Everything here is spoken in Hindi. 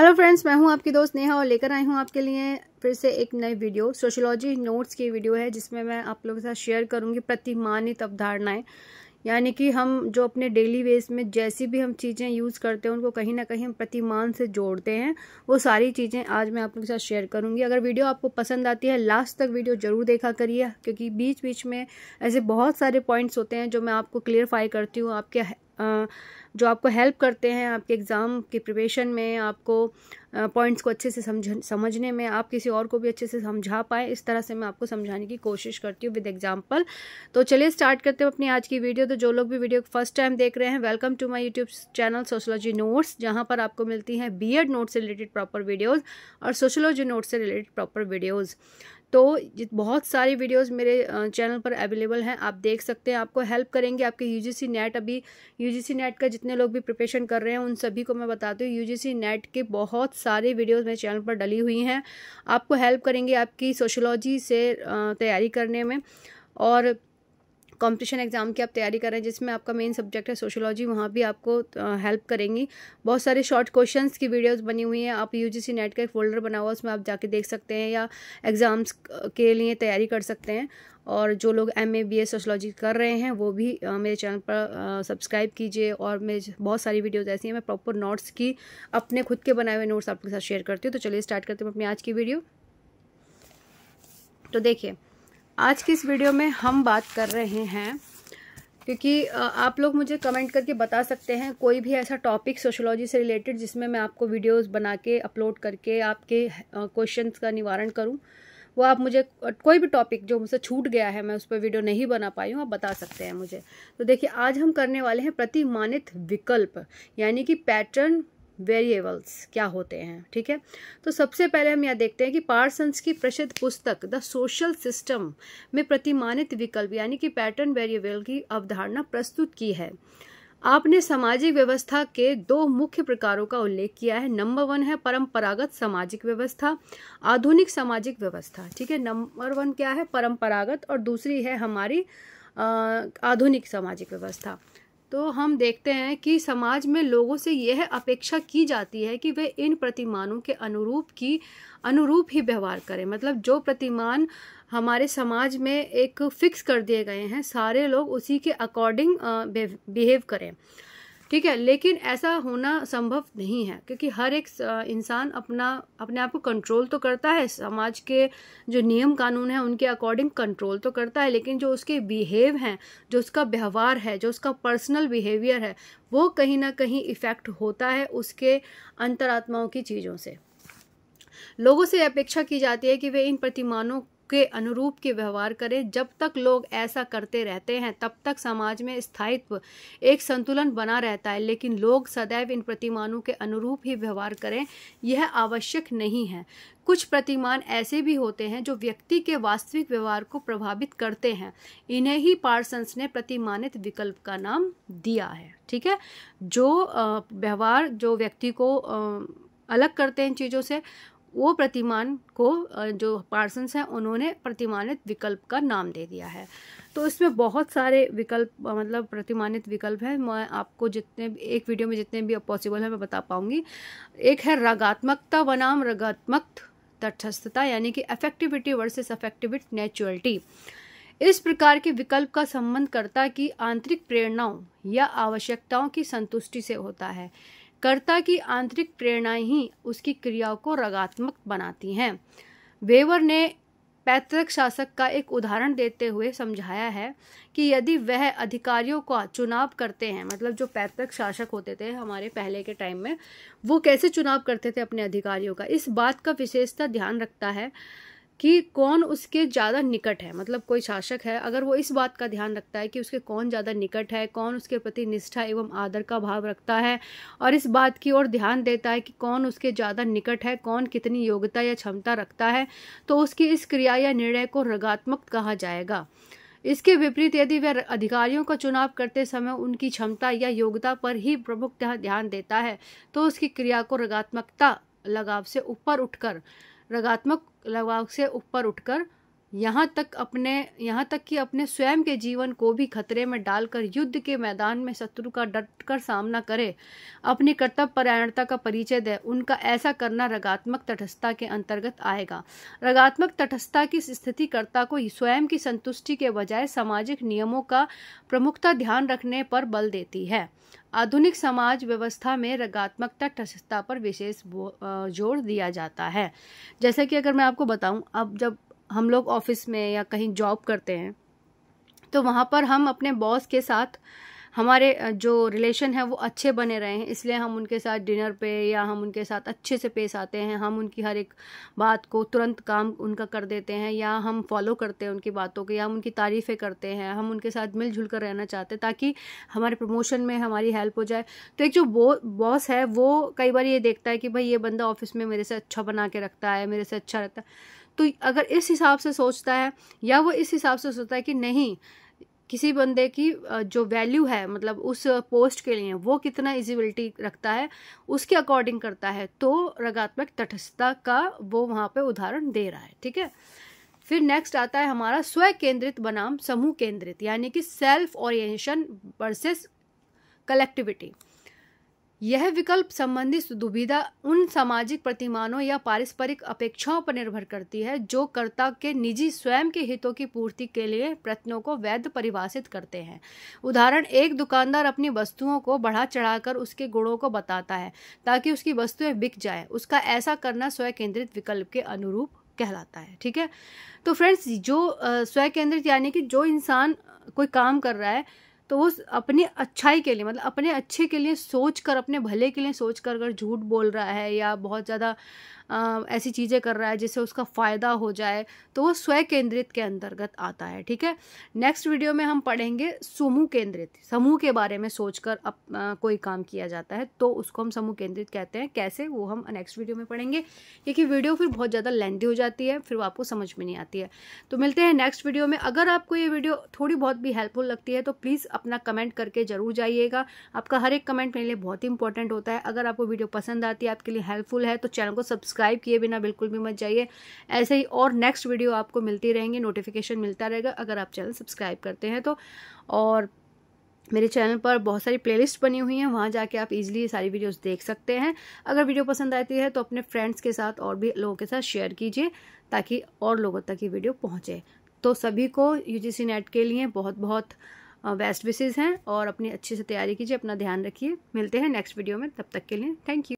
हेलो फ्रेंड्स मैं हूं आपकी दोस्त नेहा और लेकर आई हूं आपके लिए फिर से एक नई वीडियो सोशोलॉजी नोट्स की वीडियो है जिसमें मैं आप लोगों के साथ शेयर करूंगी प्रतिमानित अवधारणाएं यानी कि हम जो अपने डेली वेज में जैसी भी हम चीज़ें यूज़ करते हैं उनको कहीं ना कहीं हम प्रतिमान से जोड़ते हैं वो सारी चीज़ें आज मैं आप लोगों के साथ शेयर करूंगी अगर वीडियो आपको पसंद आती है लास्ट तक वीडियो ज़रूर देखा करिए क्योंकि बीच बीच में ऐसे बहुत सारे पॉइंट्स होते हैं जो मैं आपको क्लियरफाई करती हूँ आपके आ, जो आपको हेल्प करते हैं आपके एग्ज़ाम के प्रिपरेशन में आपको पॉइंट्स को अच्छे से समझ समझने में आप किसी और को भी अच्छे से समझा पाए इस तरह से मैं आपको समझाने की कोशिश करती हूँ विद एग्जाम्पल तो चलिए स्टार्ट करते हैं अपनी आज की वीडियो तो जो लोग भी वीडियो फर्स्ट टाइम देख रहे हैं welcome to my YouTube channel sociology notes जहाँ पर आपको मिलती हैं बी एड नोट से रिलेटेड प्रॉपर वीडियोज़ और सोशोलॉजी नोट से रिलेटेड प्रॉपर वीडियोज़ तो बहुत सारी वीडियोस मेरे चैनल पर अवेलेबल हैं आप देख सकते हैं आपको हेल्प करेंगे आपके यूजीसी नेट अभी यूजीसी नेट का जितने लोग भी प्रिपरेशन कर रहे हैं उन सभी को मैं बताती हूँ यूजीसी नेट के बहुत सारे वीडियोस मेरे चैनल पर डली हुई हैं आपको हेल्प करेंगे आपकी सोशोलॉजी से तैयारी करने में और कंपटीशन एग्ज़ाम की आप तैयारी कर रहे हैं जिसमें आपका मेन सब्जेक्ट है सोशोलॉजी वहाँ भी आपको हेल्प करेंगी बहुत सारे शॉर्ट क्वेश्चन की वीडियोज़ बनी हुई हैं आप यू नेट का एक फोल्डर बना हुआ उसमें आप जाके देख सकते हैं या एग्ज़ाम्स के लिए तैयारी कर सकते हैं और जो लोग M A B A sociology कर रहे हैं वो भी आ, मेरे चैनल पर सब्सक्राइब कीजिए और मेरे बहुत सारी वीडियोज़ ऐसी हैं मैं प्रॉपर नोट्स की अपने खुद के बनाए हुए नोट्स आपके साथ शेयर करती हूँ तो चलिए स्टार्ट करते हैं अपनी आज की वीडियो तो देखिए आज की इस वीडियो में हम बात कर रहे हैं क्योंकि आप लोग मुझे कमेंट करके बता सकते हैं कोई भी ऐसा टॉपिक सोशोलॉजी से रिलेटेड जिसमें मैं आपको वीडियोस बना के अपलोड करके आपके क्वेश्चंस का निवारण करूं वो आप मुझे कोई भी टॉपिक जो मुझसे छूट गया है मैं उस पर वीडियो नहीं बना पाई हूँ आप बता सकते हैं मुझे तो देखिए आज हम करने वाले हैं प्रतिमानित विकल्प यानी कि पैटर्न वेरिएबल्स क्या होते हैं ठीक है तो सबसे पहले हम यह देखते हैं कि पार्सन्स की प्रसिद्ध पुस्तक द सोशल सिस्टम में प्रतिमानित विकल्प यानी कि पैटर्न वेरिएबल की अवधारणा प्रस्तुत की है आपने सामाजिक व्यवस्था के दो मुख्य प्रकारों का उल्लेख किया है नंबर वन है परंपरागत सामाजिक व्यवस्था आधुनिक सामाजिक व्यवस्था ठीक है नंबर वन क्या है परंपरागत और दूसरी है हमारी आधुनिक सामाजिक व्यवस्था तो हम देखते हैं कि समाज में लोगों से यह अपेक्षा की जाती है कि वे इन प्रतिमानों के अनुरूप की अनुरूप ही व्यवहार करें मतलब जो प्रतिमान हमारे समाज में एक फिक्स कर दिए गए हैं सारे लोग उसी के अकॉर्डिंग बिहेव करें ठीक है लेकिन ऐसा होना संभव नहीं है क्योंकि हर एक इंसान अपना अपने आप को कंट्रोल तो करता है समाज के जो नियम कानून हैं उनके अकॉर्डिंग कंट्रोल तो करता है लेकिन जो उसके बिहेव हैं जो उसका व्यवहार है जो उसका पर्सनल बिहेवियर है वो कहीं ना कहीं इफ़ेक्ट होता है उसके अंतरात्माओं की चीज़ों से लोगों से अपेक्षा की जाती है कि वे इन प्रतिमानों के अनुरूप के व्यवहार करें जब तक लोग ऐसा करते रहते हैं तब तक समाज में स्थायित्व एक संतुलन बना रहता है लेकिन लोग सदैव इन प्रतिमानों के अनुरूप ही व्यवहार करें यह आवश्यक नहीं है कुछ प्रतिमान ऐसे भी होते हैं जो व्यक्ति के वास्तविक व्यवहार को प्रभावित करते हैं इन्हें ही पार्सन्स ने प्रतिमानित विकल्प का नाम दिया है ठीक है जो व्यवहार जो व्यक्ति को अलग करते हैं इन चीज़ों से वो प्रतिमान को जो पार्सन्स हैं उन्होंने प्रतिमानित विकल्प का नाम दे दिया है तो इसमें बहुत सारे विकल्प मतलब प्रतिमानित विकल्प हैं मैं आपको जितने एक वीडियो में जितने भी पॉसिबल है मैं बता पाऊंगी एक है रागात्मकता बनाम रगात्मक तटस्थता यानी कि अफेक्टिविटी वर्सेस अफेक्टिविट नेचुअलिटी इस प्रकार के विकल्प का संबंध करता की आंतरिक प्रेरणाओं या आवश्यकताओं की संतुष्टि से होता है कर्ता की आंतरिक प्रेरणाएं ही उसकी क्रियाओं को रगात्मक बनाती हैं वेवर ने पैतृक शासक का एक उदाहरण देते हुए समझाया है कि यदि वह अधिकारियों का चुनाव करते हैं मतलब जो पैतृक शासक होते थे हमारे पहले के टाइम में वो कैसे चुनाव करते थे अपने अधिकारियों का इस बात का विशेषता ध्यान रखता है कि कौन उसके ज़्यादा निकट है मतलब कोई शासक है अगर वो इस बात का ध्यान रखता है कि उसके कौन ज़्यादा निकट है कौन उसके प्रति निष्ठा एवं आदर का भाव रखता है और इस बात की ओर ध्यान देता है कि कौन उसके ज़्यादा निकट है कौन कितनी योग्यता या क्षमता रखता है तो उसकी इस क्रिया या निर्णय को रगात्मक कहा जाएगा इसके विपरीत यदि वह अधिकारियों का चुनाव करते समय उनकी क्षमता या योग्यता पर ही प्रमुख ध्यान देता है तो उसकी क्रिया को रगात्मकता लगाव से ऊपर उठकर रगात्मक लगाव से ऊपर उठकर यहाँ तक अपने यहाँ तक कि अपने स्वयं के जीवन को भी खतरे में डालकर युद्ध के मैदान में शत्रु का डट कर सामना करे अपनी कर्तव्य परायणता का परिचय दे उनका ऐसा करना रगात्मक तटस्थता के अंतर्गत आएगा रगात्मक तटस्थता की स्थिति कर्ता को स्वयं की संतुष्टि के बजाय सामाजिक नियमों का प्रमुखता ध्यान रखने पर बल देती है आधुनिक समाज व्यवस्था में रगात्मकता तटस्थता पर विशेष जोर दिया जाता है जैसे कि अगर मैं आपको बताऊं अब जब हम लोग ऑफिस में या कहीं जॉब करते हैं तो वहाँ पर हम अपने बॉस के साथ हमारे जो रिलेशन है वो अच्छे बने रहे हैं इसलिए हम उनके साथ डिनर पे या हम उनके साथ अच्छे से पेश आते हैं हम उनकी हर एक बात को तुरंत काम उनका कर देते हैं या हम फॉलो करते हैं उनकी बातों को या हम उनकी तारीफ़ें करते हैं हम उनके साथ मिलजुल कर रहना चाहते हैं ताकि हमारे प्रमोशन में हमारी हेल्प हो जाए तो एक जो बॉस है वो कई बार ये देखता है कि भाई ये बंदा ऑफिस में मेरे से अच्छा बना के रखता है मेरे से अच्छा रहता है तो अगर इस हिसाब से सोचता है या वो इस हिसाब से सोचता है कि नहीं किसी बंदे की जो वैल्यू है मतलब उस पोस्ट के लिए वो कितना इजिबिलिटी रखता है उसके अकॉर्डिंग करता है तो रगात्मक तटस्थता का वो वहाँ पे उदाहरण दे रहा है ठीक है फिर नेक्स्ट आता है हमारा स्व केंद्रित बनाम समूह केंद्रित यानी कि सेल्फ ओरिएशन वर्सेस कलेक्टिविटी यह विकल्प संबंधित दुविधा उन सामाजिक प्रतिमानों या पारस्परिक अपेक्षाओं पर निर्भर करती है जो कर्ता के निजी स्वयं के हितों की पूर्ति के लिए प्रयत्नों को वैध परिभाषित करते हैं उदाहरण एक दुकानदार अपनी वस्तुओं को बढ़ा चढ़ाकर उसके गुणों को बताता है ताकि उसकी वस्तुएं बिक जाए उसका ऐसा करना स्वयं केंद्रित विकल्प के अनुरूप कहलाता है ठीक है तो फ्रेंड्स जो स्वयं केंद्रित यानी कि जो इंसान कोई काम कर रहा है तो वो अपनी अच्छाई के लिए मतलब अपने अच्छे के लिए सोच कर अपने भले के लिए सोच कर अगर झूठ बोल रहा है या बहुत ज़्यादा आ, ऐसी चीज़ें कर रहा है जिससे उसका फ़ायदा हो जाए तो वो स्वय केंद्रित के अंतर्गत आता है ठीक है नेक्स्ट वीडियो में हम पढ़ेंगे समूह केंद्रित समूह के बारे में सोचकर अप, आ, कोई काम किया जाता है तो उसको हम समूह केंद्रित कहते हैं कैसे वो हम नेक्स्ट वीडियो में पढ़ेंगे क्योंकि वीडियो फिर बहुत ज़्यादा लेंदी हो जाती है फिर वो आपको समझ में नहीं आती है तो मिलते हैं नेक्स्ट वीडियो में अगर आपको ये वीडियो थोड़ी बहुत भी हेल्पफुल लगती है तो प्लीज़ अपना कमेंट करके ज़रूर जाइएगा आपका हर एक कमेंट मेरे लिए बहुत ही इंपॉर्टेंट होता है अगर आपको वीडियो पसंद आती है आपके लिए हेल्पफुल है तो चैनल को सब्सक्राइब सब्सक्राइब किए बिना बिल्कुल भी मत जाइए ऐसे ही और नेक्स्ट वीडियो आपको मिलती रहेंगी नोटिफिकेशन मिलता रहेगा अगर आप चैनल सब्सक्राइब करते हैं तो और मेरे चैनल पर बहुत सारी प्लेलिस्ट बनी हुई हैं वहाँ जाके आप इजीली सारी वीडियोस देख सकते हैं अगर वीडियो पसंद आती है तो अपने फ्रेंड्स के साथ और भी लोगों के साथ शेयर कीजिए ताकि और लोगों तक ये वीडियो पहुँचे तो सभी को यूजीसी नेट के लिए बहुत बहुत बेस्ट विशेज़ हैं और अपनी अच्छे से तैयारी कीजिए अपना ध्यान रखिए मिलते हैं नेक्स्ट वीडियो में तब तक के लिए थैंक यू